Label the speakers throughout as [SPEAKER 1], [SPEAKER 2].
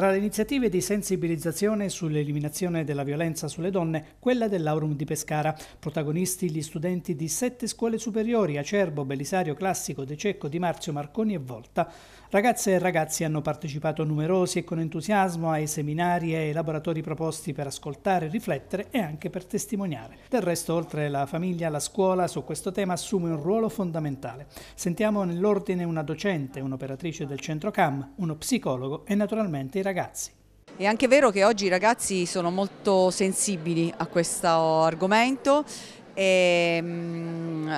[SPEAKER 1] Tra le iniziative di sensibilizzazione sull'eliminazione della violenza sulle donne, quella dell'Aurum di Pescara, protagonisti gli studenti di sette scuole superiori, Acerbo, Belisario, Classico, De Cecco, Di Marzio, Marconi e Volta. Ragazze e ragazzi hanno partecipato numerosi e con entusiasmo ai seminari e ai laboratori proposti per ascoltare, riflettere e anche per testimoniare. Del resto, oltre la famiglia, la scuola su questo tema assume un ruolo fondamentale. Sentiamo nell'ordine una docente, un'operatrice del centro CAM, uno psicologo e naturalmente i ragazzi ragazzi. È anche vero che oggi i ragazzi sono molto sensibili a questo argomento e mm,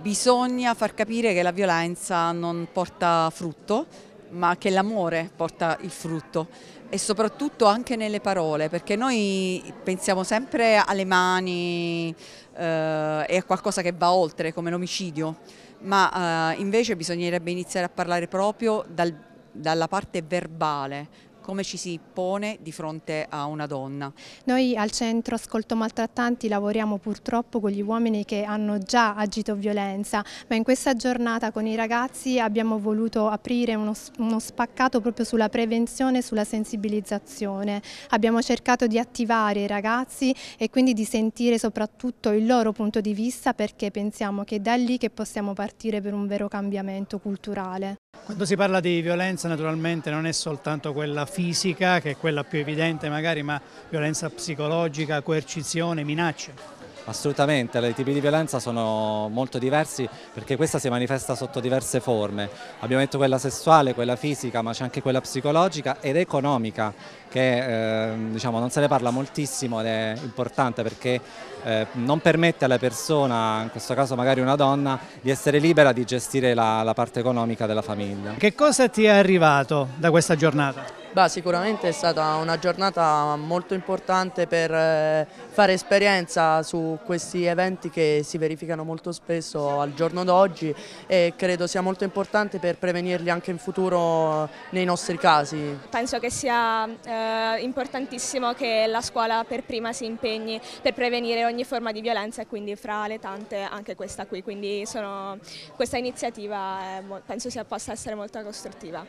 [SPEAKER 1] bisogna far capire che la violenza non porta frutto ma che l'amore porta il frutto e soprattutto anche nelle parole perché noi pensiamo sempre alle mani eh, e a qualcosa che va oltre come l'omicidio ma eh, invece bisognerebbe iniziare a parlare proprio dal, dalla parte verbale come ci si pone di fronte a una donna. Noi al centro Ascolto Maltrattanti lavoriamo purtroppo con gli uomini che hanno già agito violenza, ma in questa giornata con i ragazzi abbiamo voluto aprire uno, uno spaccato proprio sulla prevenzione e sulla sensibilizzazione. Abbiamo cercato di attivare i ragazzi e quindi di sentire soprattutto il loro punto di vista perché pensiamo che è da lì che possiamo partire per un vero cambiamento culturale. Quando si parla di violenza naturalmente non è soltanto quella fisica, che è quella più evidente magari, ma violenza psicologica, coercizione, minacce. Assolutamente, i tipi di violenza sono molto diversi perché questa si manifesta sotto diverse forme. Abbiamo detto quella sessuale, quella fisica, ma c'è anche quella psicologica ed economica che eh, diciamo, non se ne parla moltissimo ed è importante perché eh, non permette alla persona, in questo caso magari una donna, di essere libera di gestire la, la parte economica della famiglia. Che cosa ti è arrivato da questa giornata? Bah, sicuramente è stata una giornata molto importante per eh, fare esperienza su questi eventi che si verificano molto spesso al giorno d'oggi e credo sia molto importante per prevenirli anche in futuro nei nostri casi. Penso che sia eh, importantissimo che la scuola per prima si impegni per prevenire ogni forma di violenza e quindi fra le tante anche questa qui, quindi sono, questa iniziativa eh, penso sia, possa essere molto costruttiva.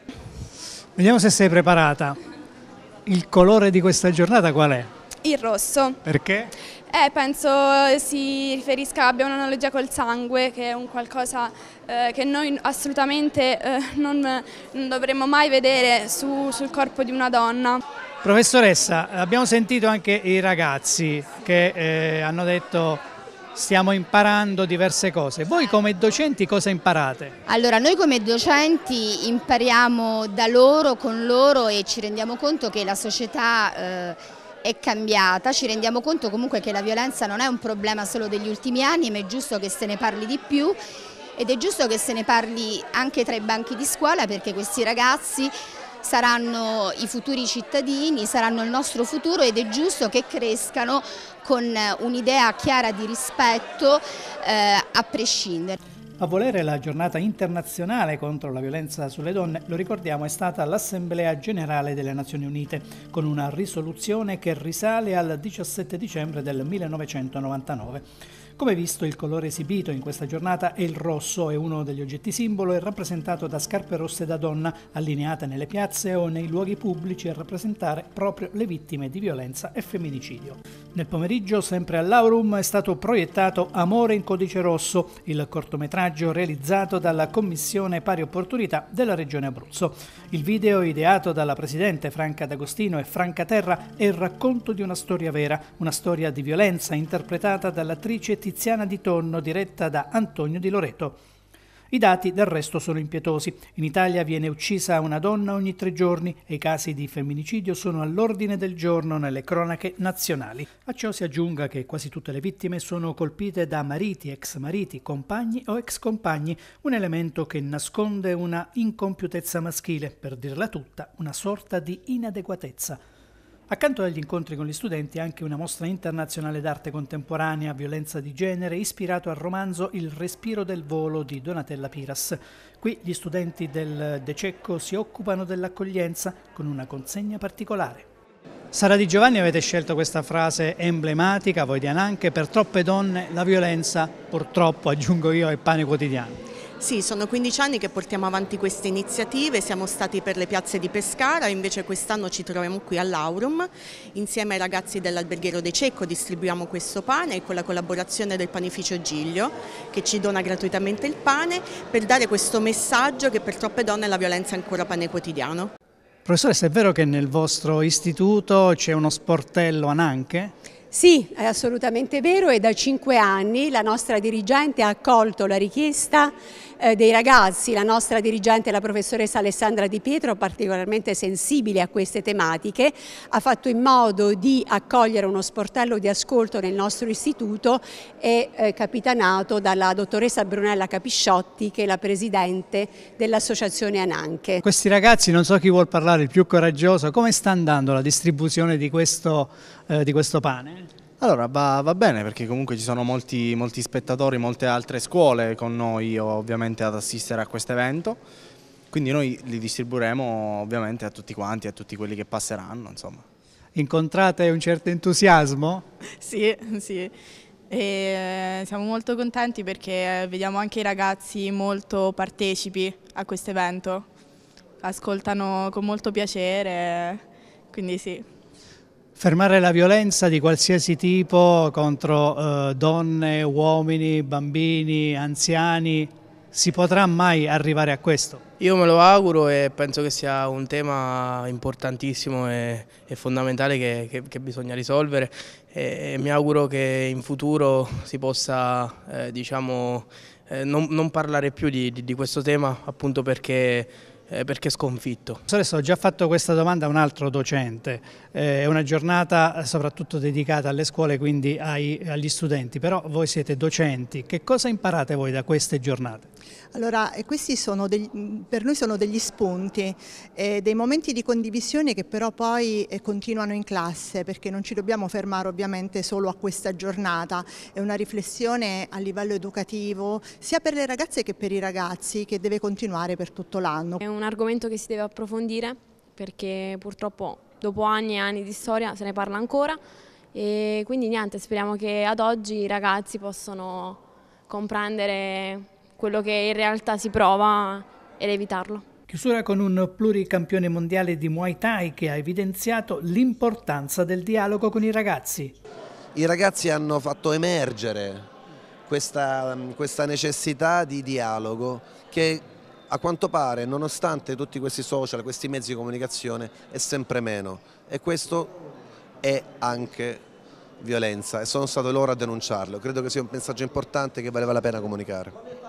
[SPEAKER 1] Vediamo se sei preparata. Il colore di questa giornata qual è? Il rosso. Perché? Eh, penso eh, si riferisca, abbia un'analogia col sangue, che è un qualcosa eh, che noi assolutamente eh, non, non, dovremmo mai vedere su, sul corpo di una donna. Professoressa, abbiamo sentito anche i ragazzi che eh, hanno detto stiamo imparando diverse cose. Voi come docenti cosa imparate? Allora noi come docenti impariamo da loro, con loro e ci rendiamo conto che la società... Eh, è cambiata, ci rendiamo conto comunque che la violenza non è un problema solo degli ultimi anni, ma è giusto che se ne parli di più ed è giusto che se ne parli anche tra i banchi di scuola perché questi ragazzi saranno i futuri cittadini, saranno il nostro futuro ed è giusto che crescano con un'idea chiara di rispetto eh, a prescindere. A volere la giornata internazionale contro la violenza sulle donne, lo ricordiamo, è stata l'Assemblea Generale delle Nazioni Unite, con una risoluzione che risale al 17 dicembre del 1999. Come visto, il colore esibito in questa giornata è il rosso è uno degli oggetti simbolo e rappresentato da scarpe rosse da donna allineate nelle piazze o nei luoghi pubblici a rappresentare proprio le vittime di violenza e femminicidio. Nel pomeriggio, sempre all'Aurum, è stato proiettato Amore in codice rosso, il cortometraggio realizzato dalla Commissione Pari Opportunità della Regione Abruzzo. Il video, ideato dalla Presidente Franca D'Agostino e Franca Terra, è il racconto di una storia vera, una storia di violenza interpretata dall'attrice Tina Tiziana di Tonno diretta da Antonio Di Loreto. I dati del resto sono impietosi. In Italia viene uccisa una donna ogni tre giorni e i casi di femminicidio sono all'ordine del giorno nelle cronache nazionali. A ciò si aggiunga che quasi tutte le vittime sono colpite da mariti, ex mariti, compagni o ex compagni, un elemento che nasconde una incompiutezza maschile, per dirla tutta, una sorta di inadeguatezza. Accanto agli incontri con gli studenti anche una mostra internazionale d'arte contemporanea, violenza di genere, ispirato al romanzo Il respiro del volo di Donatella Piras. Qui gli studenti del De Cecco si occupano dell'accoglienza con una consegna particolare. Sara Di Giovanni avete scelto questa frase emblematica, voi di Ananche, per troppe donne la violenza purtroppo, aggiungo io, è pane quotidiano. Sì, sono 15 anni che portiamo avanti queste iniziative, siamo stati per le piazze di Pescara, invece quest'anno ci troviamo qui all'Aurum, insieme ai ragazzi dell'Alberghiero De Cecco distribuiamo questo pane con la collaborazione del panificio Giglio che ci dona gratuitamente il pane per dare questo messaggio che per troppe donne la violenza è ancora pane quotidiano. Professoressa, è vero che nel vostro istituto c'è uno sportello ananche? Sì, è assolutamente vero e da cinque anni la nostra dirigente ha accolto la richiesta eh, dei ragazzi. La nostra dirigente, la professoressa Alessandra Di Pietro, particolarmente sensibile a queste tematiche, ha fatto in modo di accogliere uno sportello di ascolto nel nostro istituto e eh, capitanato dalla dottoressa Brunella Capisciotti che è la presidente dell'associazione Ananche. Questi ragazzi, non so chi vuol parlare, il più coraggioso, come sta andando la distribuzione di questo, eh, di questo pane? Allora va, va, bene perché comunque ci sono molti, molti spettatori, molte altre scuole con noi ovviamente ad assistere a questo evento, quindi noi li distribuiremo ovviamente a tutti quanti, a tutti quelli che passeranno. Insomma. Incontrate un certo entusiasmo? Sì, sì. E eh, siamo molto contenti perché eh, vediamo anche i ragazzi molto partecipi a questo evento, ascoltano con molto piacere, quindi sì. Fermare la violenza di qualsiasi tipo contro eh, donne, uomini, bambini, anziani, si potrà mai arrivare a questo? Io me lo auguro e penso che sia un tema importantissimo e, e fondamentale che, che, che, bisogna risolvere e, e, mi auguro che in futuro si possa eh, diciamo, eh, non, non, parlare più di, di, di questo tema appunto perché eh, perché sconfitto. Professoressa, ho già fatto questa domanda a un altro docente, eh, è una giornata soprattutto dedicata alle scuole, quindi ai, agli studenti, però voi siete docenti, che cosa imparate voi da queste giornate? Allora, eh, questi degli, per noi sono degli spunti, eh, dei momenti di condivisione che però poi eh, continuano in classe perché non ci dobbiamo fermare ovviamente solo a questa giornata, è una riflessione a livello educativo sia per le ragazze che per i ragazzi che deve continuare per tutto l'anno. È un argomento che si deve approfondire perché purtroppo dopo anni e anni di storia se ne parla ancora e quindi niente, speriamo che ad oggi i ragazzi possano comprendere quello che in realtà si prova ed evitarlo. Chiusura con un pluricampione mondiale di Muay Thai che ha evidenziato l'importanza del dialogo con i ragazzi. I ragazzi hanno fatto emergere questa, questa necessità di dialogo che a quanto pare, nonostante tutti questi social, questi mezzi di comunicazione, è sempre meno. E questo è anche violenza e sono stato loro a denunciarlo. Credo che sia un messaggio importante che valeva la pena comunicare.